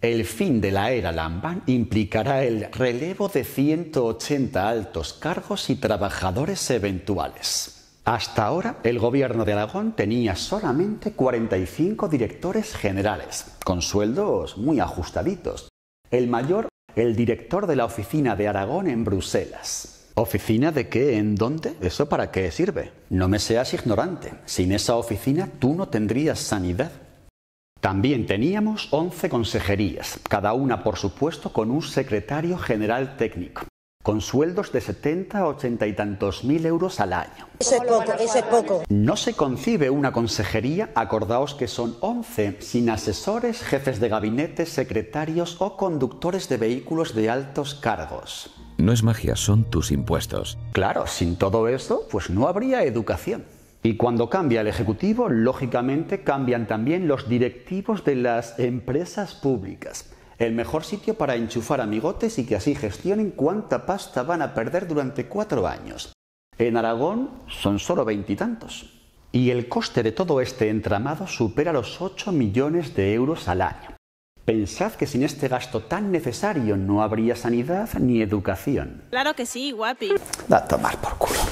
El fin de la era Lamban implicará el relevo de 180 altos cargos y trabajadores eventuales. Hasta ahora, el gobierno de Aragón tenía solamente 45 directores generales, con sueldos muy ajustaditos. El mayor, el director de la oficina de Aragón en Bruselas. ¿Oficina de qué? ¿En dónde? ¿Eso para qué sirve? No me seas ignorante. Sin esa oficina tú no tendrías sanidad, también teníamos 11 consejerías, cada una por supuesto con un secretario general técnico, con sueldos de 70, 80 y tantos mil euros al año. Eso es poco, eso es poco. No se concibe una consejería, acordaos que son 11, sin asesores, jefes de gabinete, secretarios o conductores de vehículos de altos cargos. No es magia, son tus impuestos. Claro, sin todo eso, pues no habría educación. Y cuando cambia el Ejecutivo, lógicamente cambian también los directivos de las empresas públicas. El mejor sitio para enchufar amigotes y que así gestionen cuánta pasta van a perder durante cuatro años. En Aragón son solo veintitantos. Y, el coste de todo este entramado supera los 8 millones de euros al año. Pensad que sin este gasto tan necesario no habría sanidad ni educación. Claro que sí, guapi. Da a tomar por culo.